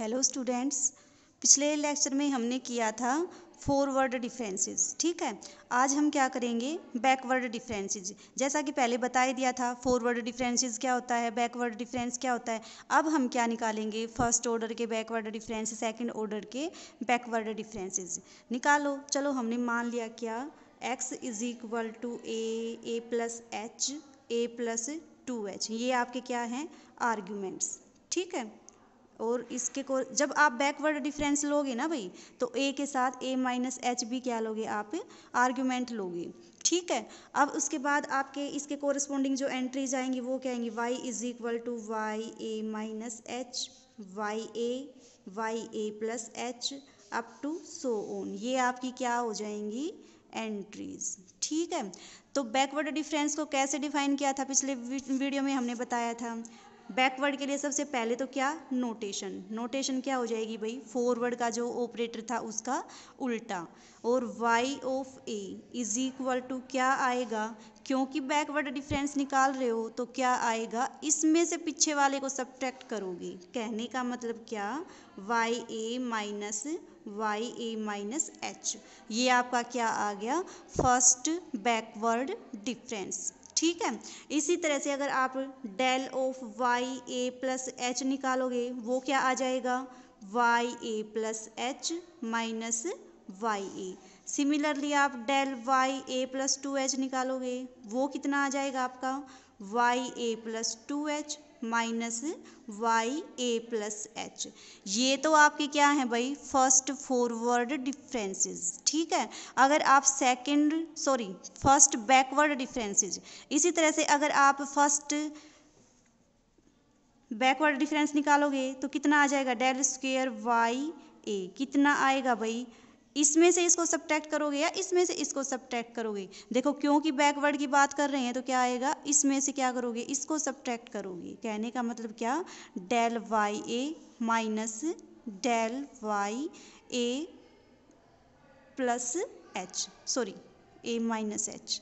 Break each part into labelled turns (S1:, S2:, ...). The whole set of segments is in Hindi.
S1: हेलो स्टूडेंट्स पिछले लेक्चर में हमने किया था फॉरवर्ड डिफरेंसेस ठीक है आज हम क्या करेंगे बैकवर्ड डिफरेंसेस जैसा कि पहले बताया दिया था फॉरवर्ड डिफरेंसेस क्या होता है बैकवर्ड डिफरेंस क्या होता है अब हम क्या निकालेंगे फर्स्ट ऑर्डर के बैकवर्ड डिफरेंस सेकंड ऑर्डर के बैकवर्ड डिफरेंसेस निकालो चलो हमने मान लिया क्या x is equal to a a plus h a plus two h ये आपके क्या हैं आर्ग्यूमेंट्स ठीक है और इसके को जब आप बैकवर्ड डिफरेंस लोगे ना भाई तो ए के साथ ए माइनस एच भी क्या लोगे आप आर्ग्यूमेंट लोगे ठीक है अब उसके बाद आपके इसके कोरस्पोंडिंग जो एंट्रीज आएंगी वो क्या आएंगी y is equal to y a minus h y a y a plus h up to so on ये आपकी क्या हो जाएंगी एंट्रीज ठीक है तो बैकवर्ड डिफरेंस को कैसे डिफाइन किया था पिछले वीडियो में हमने बताया था बैकवर्ड के लिए सबसे पहले तो क्या नोटेशन नोटेशन क्या हो जाएगी भाई फॉरवर्ड का जो ऑपरेटर था उसका उल्टा और y of a is equal to क्या आएगा क्योंकि बैकवर्ड डिफरेंस निकाल रहे हो तो क्या आएगा इसमें से पीछे वाले को सब्ट्रैक्ट करोगे कहने का मतलब क्या y a minus y a minus h ये आपका क्या आ गया फर्स्ट बैकवर्ड डिफरेंस ठीक है इसी तरह से अगर आप del of y a plus h निकालोगे वो क्या आ जाएगा y a plus h minus y a similarly आप del y a plus two h निकालोगे वो कितना आ जाएगा आपका y a plus two h minus y a plus h ये तो आपके क्या हैं भाई फर्स्ट फॉरवर्ड डिफरेंसेस ठीक है अगर आप second sorry first backward differences इसी तरह से अगर आप फर्स्ट बैकवर्ड डिफरेंस निकालोगे तो कितना आ जाएगा डेल स्क्वेयर वाई ए कितना आएगा भाई इसमें से इसको सब्ट्रैक्ट करोगे या इसमें से इसको सब्ट्रैक्ट करोगे देखो क्योंकि बैकवर्ड की बात कर रहे हैं तो क्या आएगा इसमें से क्या करोगे इसको सब्ट्रैक्ट करोगे कहने का मतलब क्या del y a minus del y a plus h sorry a minus h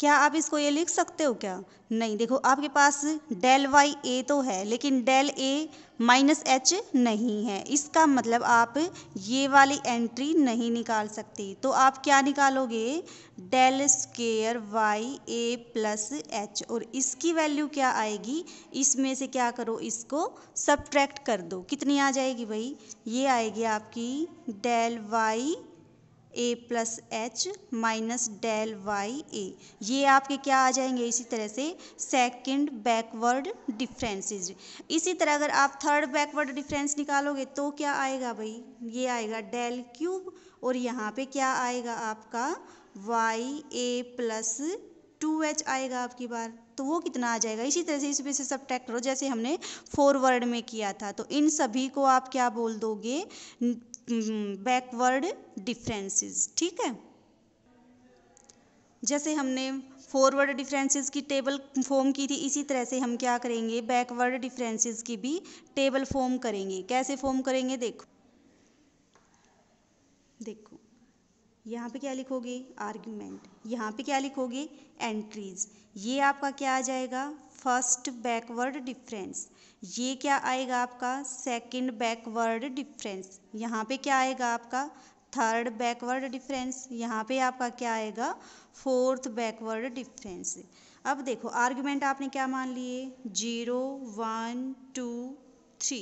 S1: क्या आप इसको ये लिख सकते हो क्या नहीं देखो आपके पास डेल वाई ए तो है लेकिन डेल ए माइनस एच नहीं है इसका मतलब आप ये वाली एंट्री नहीं निकाल सकते तो आप क्या निकालोगे del square y a plus h और इसकी वैल्यू क्या आएगी इसमें से क्या करो इसको सब्ट्रैक्ट कर दो कितनी आ जाएगी भाई ये आएगी आपकी del y a plus h minus del y a ये आपके क्या आ जाएंगे इसी तरह से सेकंड बैकवर्ड डिफरेंसेस इसी तरह अगर आप थर्ड बैकवर्ड डिफरेंस निकालोगे तो क्या आएगा भाई ये आएगा डेल क्यूब और यहाँ पे क्या आएगा आपका y a plus two h आएगा आपकी बार तो वो कितना आ जाएगा इसी तरह से इसमें से सब करो जैसे हमने फॉरवर्ड में किया था तो इन सभी को आप क्या बोल दोगे बैकवर्ड डिफरेंसेस ठीक है जैसे हमने फॉरवर्ड डिफरेंसेस की टेबल फॉर्म की थी इसी तरह से हम क्या करेंगे बैकवर्ड डिफरेंसेस की भी टेबल फॉर्म करेंगे कैसे फॉर्म करेंगे देखो देखो यहाँ पे क्या लिखोगे आर्ग्यूमेंट यहाँ पे क्या लिखोगे एंट्रीज ये आपका क्या आ जाएगा फर्स्ट बैकवर्ड डिफरेंस ये क्या आएगा आपका सेकंड बैकवर्ड डिफरेंस यहाँ पे क्या आएगा आपका थर्ड बैकवर्ड डिफरेंस यहाँ पे आपका क्या आएगा फोर्थ बैकवर्ड डिफरेंस अब देखो आर्ग्यूमेंट आपने क्या मान लिए जीरो वन टू थ्री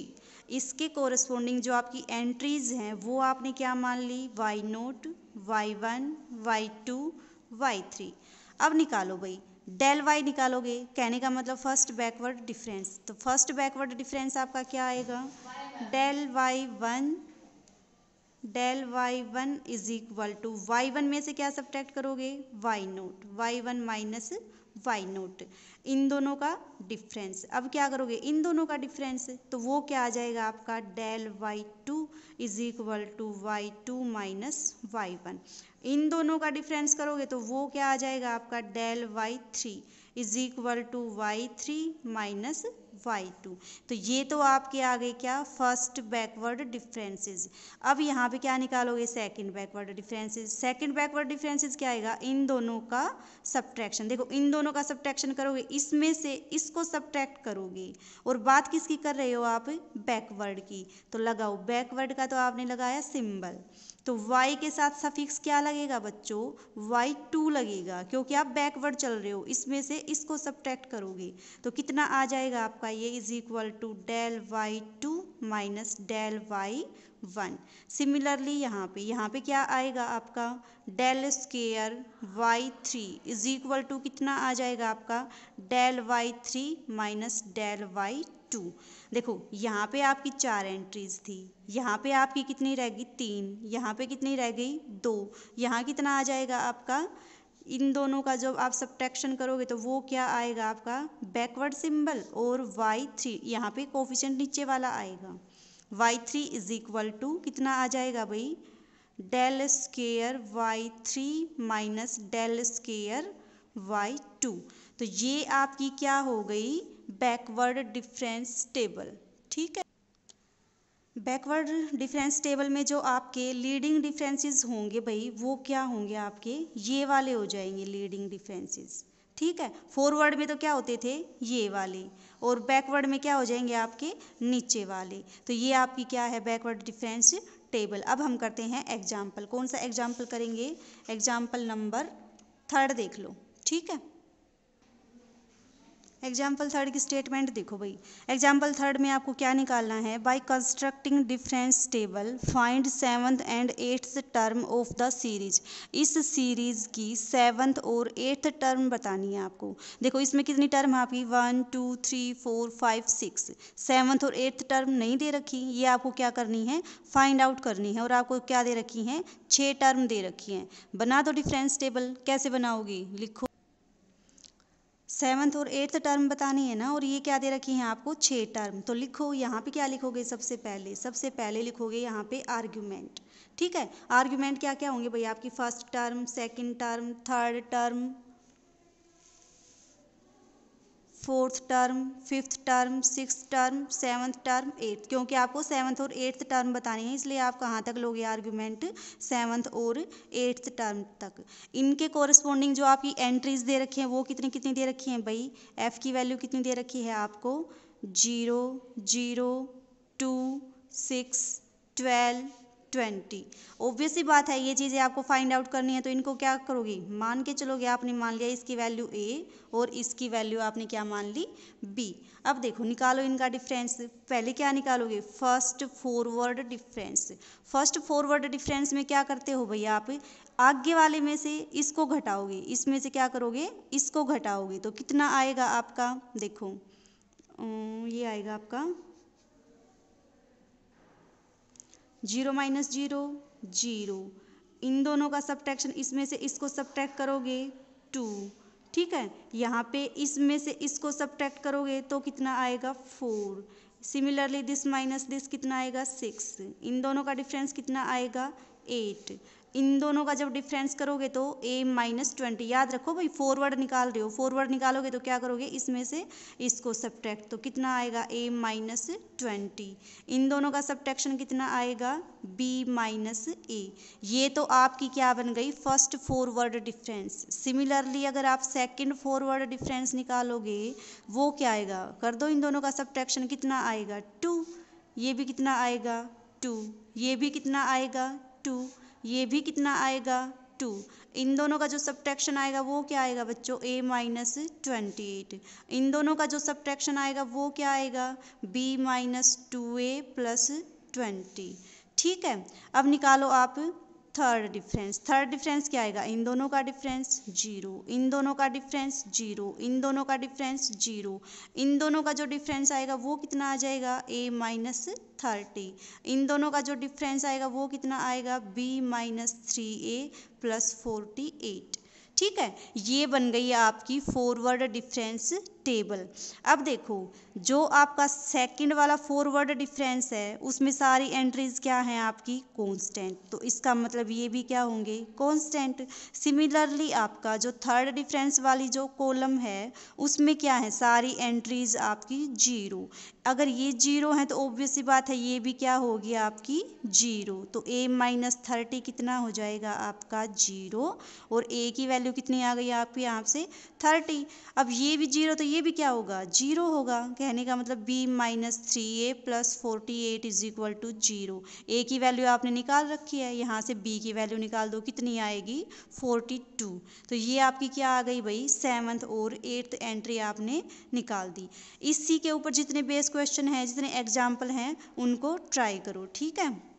S1: इसके कोरस्पोंडिंग जो आपकी एंट्रीज हैं वो आपने क्या मान ली y naught y one y two y three अब निकालो भाई डेल वाई निकालोगे कहने का मतलब फर्स्ट बैकवर्ड डिफरेंस तो फर्स्ट बैकवर्ड डिफरेंस आपका क्या आएगा del y one del y one is equal to y one में से क्या सब्ट्रैक्ट करोगे y naught y one minus y naught इन दोनों का डिफरेंस अब क्या करोगे इन दोनों का डिफरेंस तो वो क्या आ जाएगा आपका del y two is equal to y two minus y one इन दोनों का डिफरेंस करोगे तो वो क्या आ जाएगा आपका del y three is equal to y three minus y two तो ये तो आपके आ गए क्या फर्स्ट बैकवर्ड डिफरेंसेस अब यहाँ पे क्या निकालोगे second backward differences second backward differences क्या आएगा इन दोनों का सब्ट्रैक्शन देखो इन दोनों का सब्ट्रैक्शन करोगे इसमें से इसको सब्ट्रैक्ट करोगे और बात किसकी कर रहे हो आप बैकवर्ड की तो लगाओ बैकवर्ड का तो आपने लगाया सिम्बल तो y के साथ सफिक्स क्या लगेगा बच्चों y2 लगेगा क्योंकि आप बैकवर्ड चल रहे हो इसमें से इसको सब्ट्रैक्ट करोगे तो कितना आ जाएगा आपका ये is equal to del y two minus del y one similarly यहाँ पे यहाँ पे क्या आएगा आपका del square y three is equal to कितना आ जाएगा आपका del y three minus del y two देखो यहाँ पे आपकी चार एंट्रीज थी यहाँ पे आपकी कितनी रह गई तीन यहाँ पे कितनी रह गई दो यहाँ कितना आ जाएगा आपका इन दोनों का जब आप सब्ट्रैक्शन करोगे तो वो क्या आएगा आपका बैकवर्ड सिंबल और वाई थ्री यहाँ पे कोफिशेंट नीचे वाला आएगा y three is equal to कितना आ जाएगा भाई del square y three minus del square y two तो ये आपकी क्या हो गई बैकवर्ड डिफरेंस टेबल ठीक है बैकवर्ड डिफरेंस टेबल में जो आपके लीडिंग डिफरेंसेस होंगे भाई वो क्या होंगे आपके ये वाले हो जाएंगे लीडिंग डिफरेंसेस ठीक है फॉरवर्ड में तो क्या होते थे ये वाले और बैकवर्ड में क्या हो जाएंगे आपके नीचे वाले तो ये आपकी क्या है बैकवर्ड डिफरेंस टेबल अब हम करते हैं एग्जाम्पल कौन सा एग्जाम्पल करेंगे एग्जाम्पल नंबर थर्ड देख लो ठीक है एग्जाम्पल थर्ड की स्टेटमेंट देखो भाई एग्जाम्पल थर्ड में आपको क्या निकालना है by constructing difference table find seventh and eighth term of the series इस सीरीज की सेवन्थ और एट्थ टर्म बतानी है आपको देखो इसमें कितनी टर्म है आपकी one two three four five six seventh और एट्थ टर्म नहीं दे रखी ये आपको क्या करनी है फाइंड आउट करनी है और आपको क्या दे रखी हैं छः टर्म दे रखी हैं बना दो डिफरेंस टेबल कैसे बनाओगी लिखो सेवन्थ और एट्थ टर्म बतानी है ना और ये क्या दे रखी है आपको छः टर्म तो लिखो यहाँ पे क्या लिखोगे सबसे पहले सबसे पहले लिखोगे यहाँ पे आर्ग्यूमेंट ठीक है आर्ग्यूमेंट क्या क्या होंगे भैया आपकी first term second term third term fourth term fifth term six term seventh term eighth क्योंकि आपको सेवन्थ और एट्थ टर्म बतानी है इसलिए आप कहाँ तक लोगे आर्ग्यूमेंट सेवन्थ और एट्थ टर्म तक इनके कॉरस्पॉन्डिंग जो आपकी एंट्रीज दे रखी हैं वो कितनी कितनी दे रखी हैं भाई एफ़ की वैल्यू कितनी दे रखी है आपको zero zero two six twelve twenty obvious ही बात है ये चीज़ें आपको फाइंड आउट करनी है तो इनको क्या करोगी मान के चलोगे आपने मान लिया इसकी वैल्यू ए और इसकी वैल्यू आपने क्या मान ली बी अब देखो निकालो इनका डिफरेंस पहले क्या निकालोगे first forward difference first forward difference में क्या करते हो भैया आप आगे वाले में से इसको घटाओगे इसमें से क्या करोगे इसको घटाओगे तो कितना आएगा आपका देखो ये आएगा आपका जीरो माइनस जीरो जीरो इन दोनों का सब्ट्रैक्शन इसमें से इसको सब्ट्रैक्ट करोगे टू ठीक है यहाँ पे इसमें से इसको सब्ट्रैक्ट करोगे तो कितना आएगा four similarly this minus this कितना आएगा सिक्स इन दोनों का डिफरेंस कितना आएगा एट इन दोनों का जब डिफरेंस करोगे तो ए माइनस ट्वेंटी याद रखो भाई फॉरवर्ड निकाल रहे हो फॉरवर्ड निकालोगे तो क्या करोगे इसमें से इसको सब्ट्रैक्ट तो कितना आएगा ए माइनस ट्वेंटी इन दोनों का सब्ट्रैक्शन कितना आएगा बी माइनस ए ये तो आपकी क्या बन गई फर्स्ट फॉरवर्ड डिफरेंस सिमिलरली अगर आप सेकेंड फॉरवर्ड डिफरेंस निकालोगे वो क्या आएगा कर दो इन दोनों का सब्ट्रैक्शन कितना आएगा टू ये भी कितना आएगा टू ये भी कितना आएगा टू ये भी कितना आएगा टू इन दोनों का जो सब्ट्रैक्शन आएगा वो क्या आएगा बच्चों ए माइनस ट्वेंटी एट इन दोनों का जो सब्ट्रैक्शन आएगा वो क्या आएगा b minus two a plus twenty ठीक है अब निकालो आप थर्ड डिफरेंस थर्ड डिफरेंस क्या आएगा इन दोनों का डिफरेंस जीरो इन दोनों का डिफरेंस जीरो इन दोनों का डिफरेंस जीरो इन दोनों का जो डिफरेंस आएगा वो कितना आ जाएगा ए माइनस थर्टी इन दोनों का जो डिफरेंस आएगा वो कितना आएगा b minus three a plus forty eight ठीक है ये बन गई आपकी फॉरवर्ड डिफरेंस टेबल अब देखो जो आपका सेकंड वाला फॉरवर्ड डिफरेंस है उसमें सारी एंट्रीज क्या हैं आपकी कांस्टेंट तो इसका मतलब ये भी क्या होंगे कांस्टेंट सिमिलरली आपका जो थर्ड डिफरेंस वाली जो कॉलम है उसमें क्या है सारी एंट्रीज आपकी जीरो अगर ये जीरो हैं तो ऑब्वियसली बात है ये भी क्या होगी आपकी जीरो तो ए माइनस थर्टी कितना हो जाएगा आपका जीरो और ए की वैल्यू वैल्यू कितनी आ गई आपके यहाँ से थर्टी अब ये भी जीरो तो ये भी क्या होगा जीरो होगा कहने का मतलब b minus three a plus forty eight is equal to zero a की वैल्यू आपने निकाल रखी है यहाँ से बी की वैल्यू निकाल दो कितनी आएगी फोर्टी टू तो ये आपकी क्या आ गई भाई सेवन्थ और एट्थ एंट्री आपने निकाल दी इसी के ऊपर जितने बेस क्वेश्चन हैं जितने एग्जाम्पल हैं उनको ट्राई करो ठीक है